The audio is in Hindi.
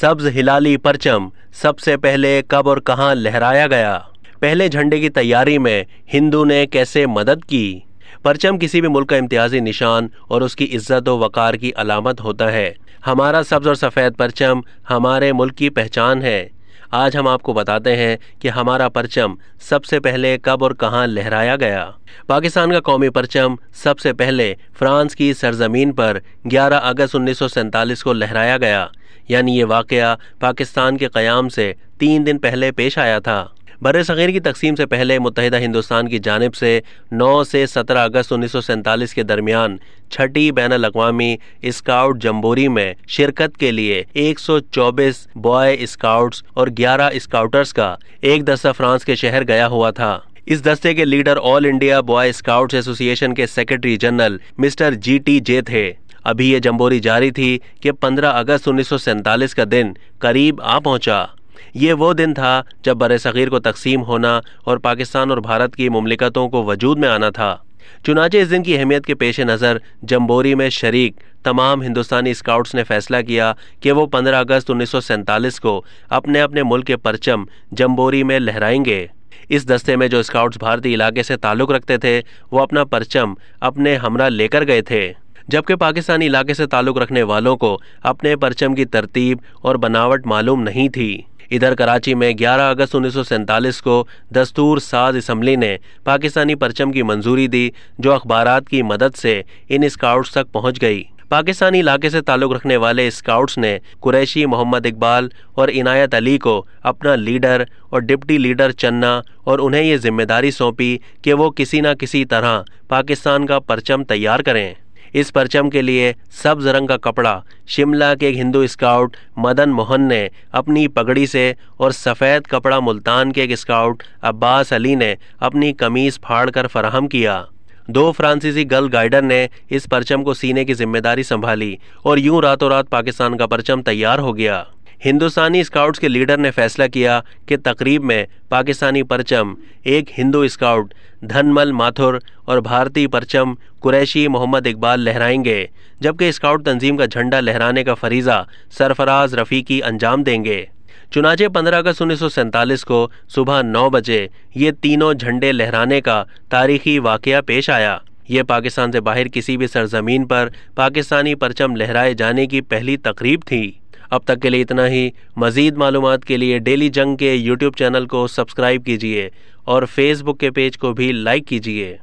सब्ज हिलाली परचम सबसे पहले कब और कहां लहराया गया पहले झंडे की तैयारी में हिंदू ने कैसे मदद की परचम किसी भी मुल्क का इम्तियाजी निशान और उसकी इज्जत व वक़ार की अलामत होता है हमारा सब्ज़ और सफ़ेद परचम हमारे मुल्क की पहचान है आज हम आपको बताते हैं कि हमारा परचम सबसे पहले कब और कहाँ लहराया गया पाकिस्तान का कौमी परचम सबसे पहले फ्रांस की सरजमीन पर 11 अगस्त उन्नीस को लहराया गया यानी ये वाक़ पाकिस्तान के क़्याम से तीन दिन पहले पेश आया था बर सग़ीर की तकसीम से पहले मुतहदा हिंदुस्तान की जानब से 9 से 17 अगस्त उन्नीस के दरमियान छठी बैन अवी स्काउट जम्बोरी में शिरकत के लिए 124 बॉय स्काउट्स और 11 स्काउटर्स का एक दस्ता फ्रांस के शहर गया हुआ था इस दस्ते के leader all India boy scouts association के secretary general mister G T J थे अभी ये जम्बोरी जारी थी कि 15 अगस्त उन्नीस का दिन करीब आ पहुंचा ये वो दिन था जब बर सग़ीर को तकसीम होना और पाकिस्तान और भारत की ममलिकतों को वजूद में आना था चुनाचे इस दिन की अहमियत के पेश नज़र जम्बोरी में शरीक तमाम हिंदुस्तानी स्काउट्स ने फैसला किया कि वो 15 अगस्त उन्नीस को अपने अपने मुल्क के परचम जम्बोरी में लहराएंगे इस दस्ते में जो स्काउट्स भारतीय इलाके से ताल्लुक़ रखते थे वो अपना परचम अपने हमरा लेकर गए थे जबकि पाकिस्तानी इलाके से ताल्लुक़ रखने वालों को अपने परचम की तरतीब और बनावट मालूम नहीं थी इधर कराची में 11 अगस्त उन्नीस को दस्तूर साज इसम्बली ने पाकिस्तानी परचम की मंजूरी दी जो अखबार की मदद से इन स्काउट्स तक पहुँच गई पाकिस्तानी इलाके से ताल्लुक़ रखने वाले स्काउट्स ने कुरैशी मोहम्मद इकबाल और इनायत अली को अपना लीडर और डिप्टी लीडर चन्ना और उन्हें ये जिम्मेदारी सौंपी कि वो किसी न किसी तरह पाकिस्तान का परचम तैयार करें इस परचम के लिए सब्ज रंग का कपड़ा शिमला के एक हिंदू स्काउट मदन मोहन ने अपनी पगड़ी से और सफ़ेद कपड़ा मुल्तान के एक स्काउट अब्बास अली ने अपनी कमीज़ फाड़ कर फराहम किया दो फ्रांसीसी गर्ल गाइडर ने इस परचम को सीने की जिम्मेदारी संभाली और यूं रातों रात पाकिस्तान का परचम तैयार हो गया हिंदुस्तानी स्काउट्स के लीडर ने फैसला किया कि तकरीब में पाकिस्तानी परचम एक हिंदू स्काउट धनमल माथुर और भारतीय परचम कुरैशी मोहम्मद इकबाल लहराएंगे जबकि स्काउट तंजीम का झंडा लहराने का फरीज़ा सरफराज रफ़ीकी अंजाम देंगे चुनाचे 15 अगस्त उन्नीस को सुबह 9 बजे ये तीनों झंडे लहराने का तारीखी वाक़ पेश आया ये पाकिस्तान से बाहर किसी भी सरजमीन पर पाकिस्तानी परचम लहराए जाने की पहली तकरीब थी अब तक के लिए इतना ही मज़ीद मालूम के लिए डेली जंग के यूट्यूब चैनल को सब्सक्राइब कीजिए और फेसबुक के पेज को भी लाइक कीजिए